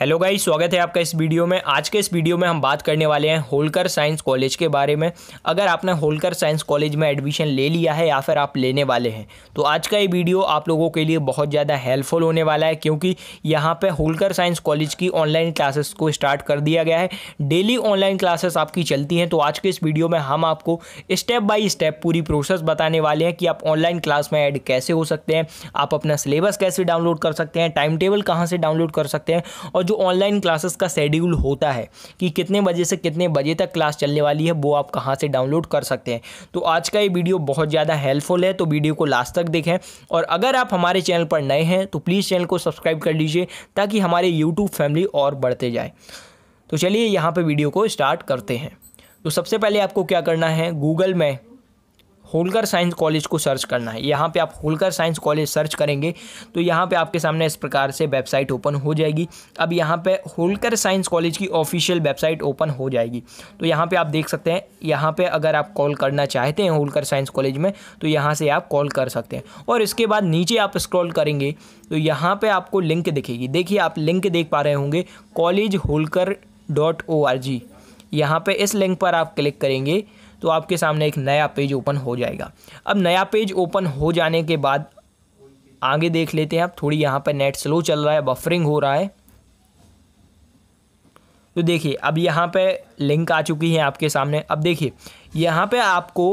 hello गाई स्वागत है आपका इस वीडियो में आज के इस वीडियो में हम बात करने वाले हैं होलकर साइंस कॉलेज के बारे में अगर आपने होलकर साइंस कॉलेज में एडमिशन ले लिया है या फिर आप लेने वाले हैं तो आज का ये वीडियो आप लोगों के लिए बहुत ज़्यादा हेल्पफुल होने वाला है क्योंकि यहाँ पे होलकर साइंस कॉलेज की ऑनलाइन क्लासेस को स्टार्ट कर दिया गया है डेली ऑनलाइन क्लासेस आपकी चलती हैं तो आज के इस वीडियो में हम आपको स्टेप बाई स्टेप पूरी प्रोसेस बताने वाले हैं कि आप ऑनलाइन क्लास में ऐड कैसे हो सकते हैं आप अपना सिलेबस कैसे डाउनलोड कर सकते हैं टाइम टेबल कहाँ से डाउनलोड कर सकते हैं और जो ऑनलाइन क्लासेस का शेड्यूल होता है कि कितने बजे से कितने बजे तक क्लास चलने वाली है वो आप कहाँ से डाउनलोड कर सकते हैं तो आज का ये वीडियो बहुत ज़्यादा हेल्पफुल है तो वीडियो को लास्ट तक देखें और अगर आप हमारे चैनल पर नए हैं तो प्लीज़ चैनल को सब्सक्राइब कर लीजिए ताकि हमारे यूट्यूब फैमिली और बढ़ते जाए तो चलिए यहाँ पर वीडियो को स्टार्ट करते हैं तो सबसे पहले आपको क्या करना है गूगल में होलकर साइंस कॉलेज को सर्च करना है यहाँ पे आप होलकर साइंस कॉलेज सर्च करेंगे तो यहाँ पे आपके सामने इस प्रकार से वेबसाइट ओपन हो जाएगी अब यहाँ पे होलकर साइंस कॉलेज की ऑफिशियल वेबसाइट ओपन हो जाएगी तो यहाँ पे आप देख सकते हैं यहाँ पे अगर आप कॉल करना चाहते हैं होलकर साइंस कॉलेज में तो यहाँ से आप कॉल कर सकते हैं और इसके बाद नीचे आप स्क्रॉल करेंगे तो यहाँ पर आपको लिंक दिखेगी देखिए आप लिंक देख पा रहे होंगे college Holkar dot O R G यहाँ पर इस लिंक पर आप क्लिक करेंगे तो आपके सामने एक नया पेज ओपन हो जाएगा अब नया पेज ओपन हो जाने के बाद आगे देख लेते हैं आप थोड़ी यहाँ पर नेट स्लो चल रहा है बफरिंग हो रहा है तो देखिए अब यहाँ पे लिंक आ चुकी है आपके सामने अब देखिए यहाँ पे आपको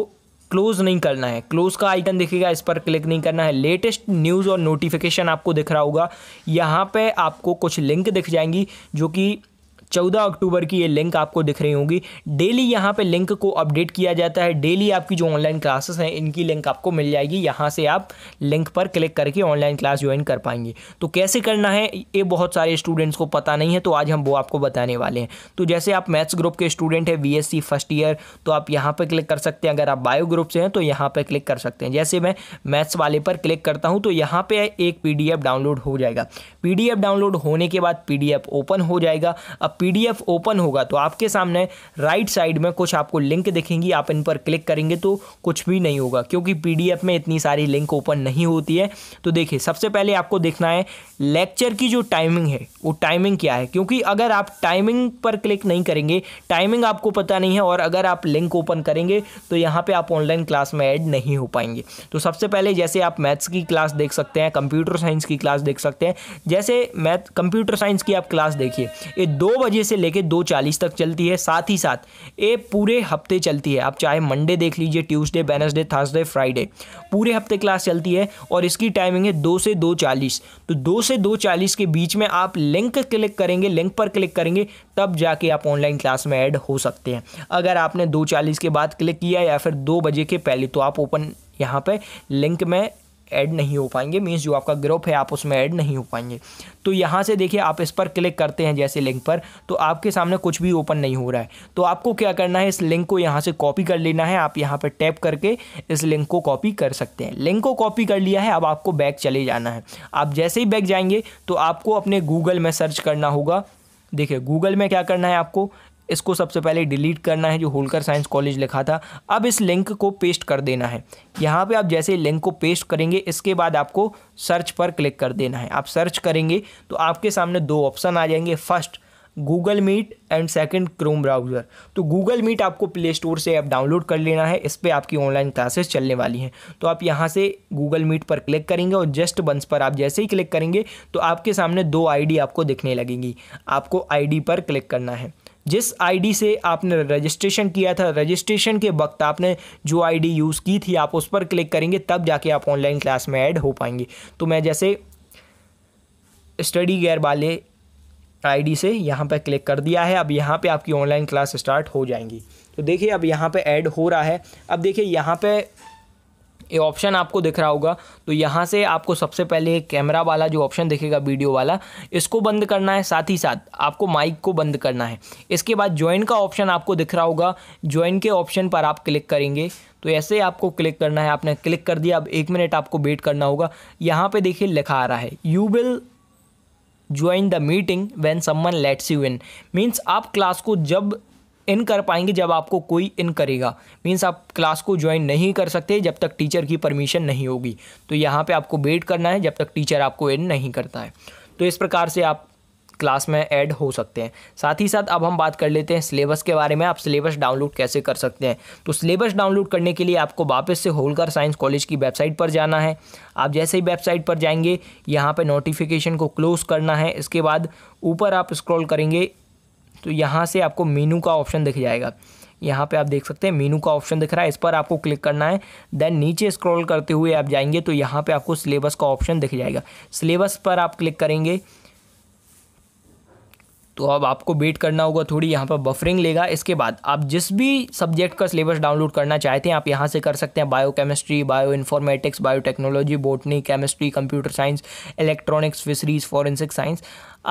क्लोज़ नहीं करना है क्लोज़ का आइकन दिखेगा इस पर क्लिक नहीं करना है लेटेस्ट न्यूज़ और नोटिफिकेशन आपको दिख रहा होगा यहाँ पे आपको कुछ लिंक दिख जाएंगी जो कि चौदह अक्टूबर की ये लिंक आपको दिख रही होंगी डेली यहाँ पे लिंक को अपडेट किया जाता है डेली आपकी जो ऑनलाइन क्लासेस हैं इनकी लिंक आपको मिल जाएगी यहाँ से आप लिंक पर क्लिक करके ऑनलाइन क्लास ज्वाइन कर पाएंगे तो कैसे करना है ये बहुत सारे स्टूडेंट्स को पता नहीं है तो आज हम वो आपको बताने वाले हैं तो जैसे आप मैथ्स ग्रुप के स्टूडेंट हैं बी फर्स्ट ईयर तो आप यहाँ पर क्लिक कर सकते हैं अगर आप बायो ग्रुप से हैं तो यहाँ पर क्लिक कर सकते हैं जैसे मैं मैथ्स वाले पर क्लिक करता हूँ तो यहाँ पर एक पी डाउनलोड हो जाएगा पी डाउनलोड होने के बाद पी ओपन हो जाएगा अब पीडीएफ ओपन होगा तो आपके सामने राइट साइड में कुछ आपको लिंक दिखेंगी आप इन पर क्लिक करेंगे तो कुछ भी नहीं होगा क्योंकि पीडीएफ में इतनी सारी लिंक ओपन नहीं होती है तो देखिए सबसे पहले आपको देखना है लेक्चर की जो टाइमिंग है वो टाइमिंग क्या है क्योंकि अगर आप टाइमिंग पर क्लिक नहीं करेंगे टाइमिंग आपको पता नहीं है और अगर आप लिंक ओपन करेंगे तो यहाँ पर आप ऑनलाइन क्लास में ऐड नहीं हो पाएंगे तो सबसे पहले जैसे आप मैथ्स की क्लास देख सकते हैं कंप्यूटर साइंस की क्लास देख सकते हैं जैसे मैथ कंप्यूटर साइंस की आप क्लास देखिए ये दो बजे बजे से लेकर दो चालीस तक चलती है साथ ही साथ ये पूरे हफ्ते चलती है आप चाहे मंडे देख लीजिए ट्यूसडे वेनसडे थर्सडे फ्राइडे पूरे हफ्ते क्लास चलती है और इसकी टाइमिंग है दो से दो चालीस तो दो से दो चालीस के बीच में आप लिंक क्लिक करेंगे लिंक पर क्लिक करेंगे तब जाके आप ऑनलाइन क्लास में ऐड हो सकते हैं अगर आपने दो चालीस के बाद क्लिक किया या फिर दो बजे के पहले तो आप ओपन यहाँ पे लिंक में ऐड नहीं हो पाएंगे मीन्स जो आपका ग्रुप है आप उसमें ऐड नहीं हो पाएंगे तो यहाँ से देखिए आप इस पर क्लिक करते हैं जैसे लिंक पर तो आपके सामने कुछ भी ओपन नहीं हो रहा है तो आपको क्या करना है इस लिंक को यहाँ से कॉपी कर लेना है आप यहाँ पर टैप करके इस लिंक को कॉपी कर सकते हैं लिंक को कॉपी कर लिया है अब आपको बैग चले जाना है आप जैसे ही बैग जाएंगे तो आपको अपने गूगल में सर्च करना होगा देखिए गूगल में क्या करना है आपको इसको सबसे पहले डिलीट करना है जो होलकर साइंस कॉलेज लिखा था अब इस लिंक को पेस्ट कर देना है यहाँ पे आप जैसे लिंक को पेस्ट करेंगे इसके बाद आपको सर्च पर क्लिक कर देना है आप सर्च करेंगे तो आपके सामने दो ऑप्शन आ जाएंगे first Google Meet and second Chrome browser तो गूगल मीट आपको प्ले स्टोर से ऐप डाउनलोड कर लेना है इस पर आपकी ऑनलाइन क्लासेस चलने वाली हैं तो आप यहाँ से गूगल मीट पर क्लिक करेंगे और जस्ट बंस पर आप जैसे ही क्लिक करेंगे तो आपके सामने दो आईडी आपको दिखने लगेंगी आपको आईडी पर क्लिक करना है जिस आईडी से आपने रजिस्ट्रेशन किया था रजिस्ट्रेशन के वक्त आपने जो आईडी यूज़ की थी आप उस पर क्लिक करेंगे तब जाके आप ऑनलाइन क्लास में ऐड हो पाएंगे तो मैं जैसे स्टडी गेयर वाले आईडी से यहाँ पर क्लिक कर दिया है अब यहाँ पे आपकी ऑनलाइन क्लास स्टार्ट हो जाएंगी तो देखिए अब यहाँ पे ऐड हो रहा है अब देखिए यहाँ पे ये ऑप्शन आपको दिख रहा होगा तो यहाँ से आपको सबसे पहले कैमरा वाला जो ऑप्शन दिखेगा वीडियो वाला इसको बंद करना है साथ ही साथ आपको माइक को बंद करना है इसके बाद ज्वाइन का ऑप्शन आपको दिख रहा होगा ज्वाइन के ऑप्शन पर आप क्लिक करेंगे तो ऐसे आपको क्लिक करना है आपने क्लिक कर दिया अब एक मिनट आपको वेट करना होगा यहाँ पर देखिए लिखा आ रहा है you will join the meeting when someone lets you in means आप क्लास को जब इन कर पाएंगे जब आपको कोई इन करेगा मीन्स आप क्लास को ज्वाइन नहीं कर सकते जब तक टीचर की परमिशन नहीं होगी तो यहाँ पे आपको वेट करना है जब तक टीचर आपको इन नहीं करता है तो इस प्रकार से आप क्लास में ऐड हो सकते हैं साथ ही साथ अब हम बात कर लेते हैं सिलेबस के बारे में आप सिलेबस डाउनलोड कैसे कर सकते हैं तो सिलेबस डाउनलोड करने के लिए आपको वापस से होलकर साइंस कॉलेज की वेबसाइट पर जाना है आप जैसे ही वेबसाइट पर जाएंगे यहाँ पर नोटिफिकेशन को क्लोज़ करना है इसके बाद ऊपर आप स्क्रॉल करेंगे तो यहाँ से आपको मीनू का ऑप्शन दिख जाएगा यहाँ पे आप देख सकते हैं मीनू का ऑप्शन दिख रहा है इस पर आपको क्लिक करना है देन नीचे स्क्रॉल करते हुए आप जाएंगे तो यहाँ पे आपको सिलेबस का ऑप्शन दिख जाएगा सिलेबस पर आप क्लिक करेंगे तो अब आपको वेट करना होगा थोड़ी यहाँ पर बफरिंग लेगा इसके बाद आप जिस भी सब्जेक्ट का सिलेबस डाउनलोड करना चाहते हैं आप यहाँ से कर सकते हैं biochemistry bioinformatics biotechnology botany chemistry computer science electronics fisheries forensic science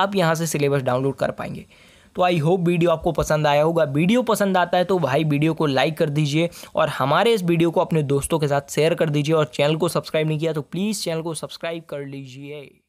आप यहाँ से सिलेबस डाउनलोड कर पाएंगे तो आई होप वीडियो आपको पसंद आया होगा वीडियो पसंद आता है तो भाई वीडियो को लाइक कर दीजिए और हमारे इस वीडियो को अपने दोस्तों के साथ शेयर कर दीजिए और चैनल को सब्सक्राइब नहीं किया तो प्लीज़ चैनल को सब्सक्राइब कर लीजिए